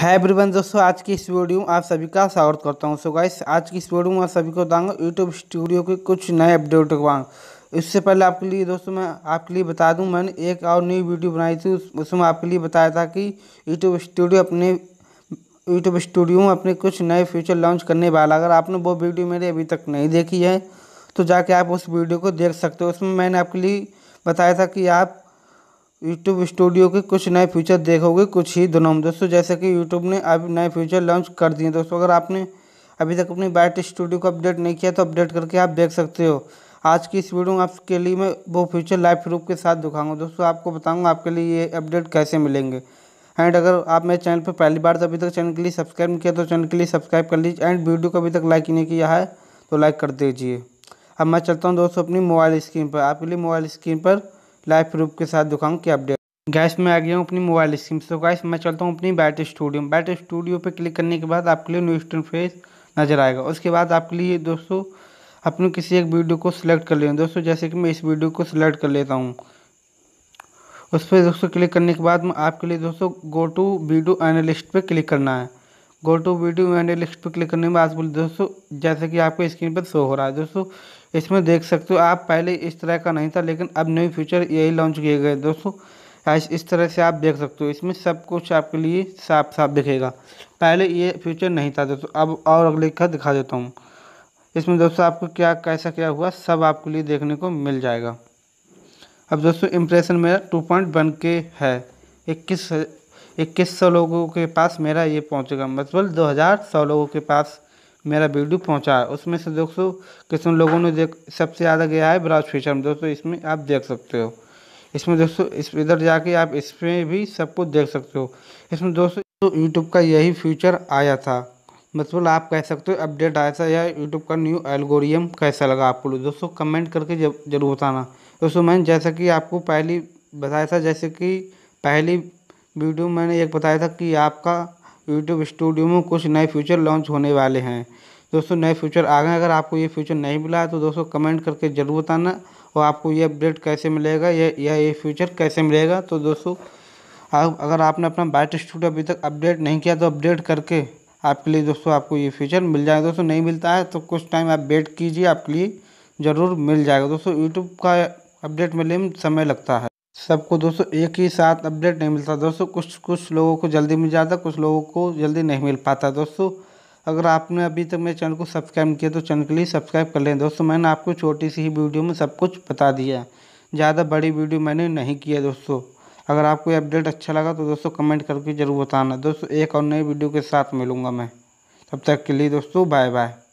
है एवरीवन दोस्तों आज की इस वीडियो में आप सभी का स्वागत करता हूँ सो गाइस आज की इस वीडियो में आप सभी को बताऊंगा यूट्यूब स्टूडियो के कुछ नए अपडेट करवाऊँगा इससे पहले आपके लिए दोस्तों मैं आपके लिए बता दूं मैंने एक और नई वीडियो बनाई थी उसमें आपके लिए बताया था कि यूट्यूब स्टूडियो अपने यूट्यूब स्टूडियो में अपने कुछ नए फीचर लॉन्च करने वाला अगर आपने वो वीडियो मेरी अभी तक नहीं देखी है तो जाके आप उस वीडियो को देख सकते हो उसमें मैंने आपके लिए बताया था कि आप यूट्यूब स्टूडियो के कुछ नए फीचर देखोगे कुछ ही दोनों में दोस्तों जैसे कि यूट्यूब ने अब नए फीचर लॉन्च कर दिए दोस्तों अगर आपने अभी तक अपनी बैट स्टूडियो को अपडेट नहीं किया तो अपडेट करके आप देख सकते हो आज की इस वीडियो में आपके लिए मैं वो फीचर लाइव प्रूफ के साथ दिखाऊंगा दोस्तों आपको बताऊंगा आपके लिए ये अपडेट कैसे मिलेंगे एंड अगर आप मेरे चैनल पर पहली बार तो अभी तक चैनल के लिए सब्सक्राइब नहीं किया तो चैनल के लिए सब्सक्राइब कर लीजिए एंड वीडियो को अभी तक लाइक नहीं किया है तो लाइक कर दीजिए अब मैं चलता हूँ दोस्तों अपनी मोबाइल स्क्रीन पर आपके लिए मोबाइल स्क्रीन पर लाइव प्रूफ के साथ दिखाऊँ कि अपडेट गैस में आ गया हूँ अपनी मोबाइल स्क्रीन तो गैस मैं चलता हूँ अपनी बैट स्टूडियो बैट स्टूडियो पर क्लिक करने के बाद आपके लिए न्यू फेस नज़र आएगा उसके बाद आपके लिए दोस्तों अपने किसी एक वीडियो को सिलेक्ट कर लें दोस्तों जैसे कि मैं इस वीडियो को सिलेक्ट कर लेता हूँ उस पर दोस्तों क्लिक करने के बाद आपके लिए दोस्तों गो टू वीडियो एनालिस्ट पर क्लिक करना है गो टू वीडियो मैंने लिस्ट पर क्लिक करने में आज बोल दोस्तों जैसे कि आपको स्क्रीन पर शो हो रहा है दोस्तों इसमें देख सकते हो आप पहले इस तरह का नहीं था लेकिन अब न्यू फीचर यही लॉन्च किए गए दोस्तों इस तरह से आप देख सकते हो इसमें सब कुछ आपके लिए साफ साफ दिखेगा पहले ये फीचर नहीं था दोस्तों अब और अगले का दिखा देता हूँ इसमें दोस्तों आपको क्या कैसा क्या हुआ सब आपके लिए देखने को मिल जाएगा अब दोस्तों इम्प्रेशन मेरा टू पॉइंट वन के है इक्कीस इक्कीस सौ लोगों के पास मेरा ये पहुँचेगा मतलब दो हज़ार सौ लोगों के पास मेरा वीडियो पहुँचा है उसमें से दोस्तों कितने लोगों ने देख सबसे ज़्यादा गया है ब्राउज फीचर में दोस्तों इसमें आप देख सकते हो इसमें दोस्तों इस इधर जाके आप इसमें भी सब कुछ देख सकते हो इसमें दोस्तों तो यूट्यूब का यही फ्यूचर आया था मतलब आप कह सकते हो अपडेट आया था या यूट्यूब का न्यू एल्गोरियम कैसा लगा आपको दोस्तों कमेंट करके जरूर बताना दोस्तों मैंने जैसा कि आपको पहली बताया था जैसे कि पहली वीडियो में मैंने एक बताया था कि आपका यूट्यूब स्टूडियो में कुछ नए फीचर लॉन्च होने वाले हैं दोस्तों नए फीचर आ गए अगर आपको ये फीचर नहीं मिला तो दोस्तों कमेंट करके ज़रूर बताना और आपको ये अपडेट कैसे मिलेगा या या ये फीचर कैसे मिलेगा तो दोस्तों आप अगर आपने अपना बाइट स्टूडियो अभी तक अपडेट नहीं किया तो अपडेट करके आपके लिए दोस्तों आपको ये फीचर मिल जाएगा दोस्तों नहीं मिलता है तो कुछ टाइम आप वेट कीजिए आपके लिए ज़रूर मिल जाएगा दोस्तों यूट्यूब का अपडेट मिलने में समय लगता है सबको दोस्तों एक ही साथ अपडेट नहीं मिलता दोस्तों कुछ कुछ लोगों को जल्दी मिल जाता कुछ लोगों को जल्दी नहीं मिल पाता दोस्तों अगर आपने अभी तक मेरे चैनल को सब्सक्राइब किया तो चैनल के लिए सब्सक्राइब कर लें दोस्तों मैंने आपको छोटी सी ही वीडियो में सब कुछ बता दिया ज़्यादा बड़ी वीडियो मैंने नहीं किया दोस्तों अगर आपको अपडेट अच्छा लगा तो दोस्तों कमेंट करके ज़रूर बताना दोस्तों एक और नई वीडियो के साथ मिलूँगा मैं तब तक के लिए दोस्तों बाय बाय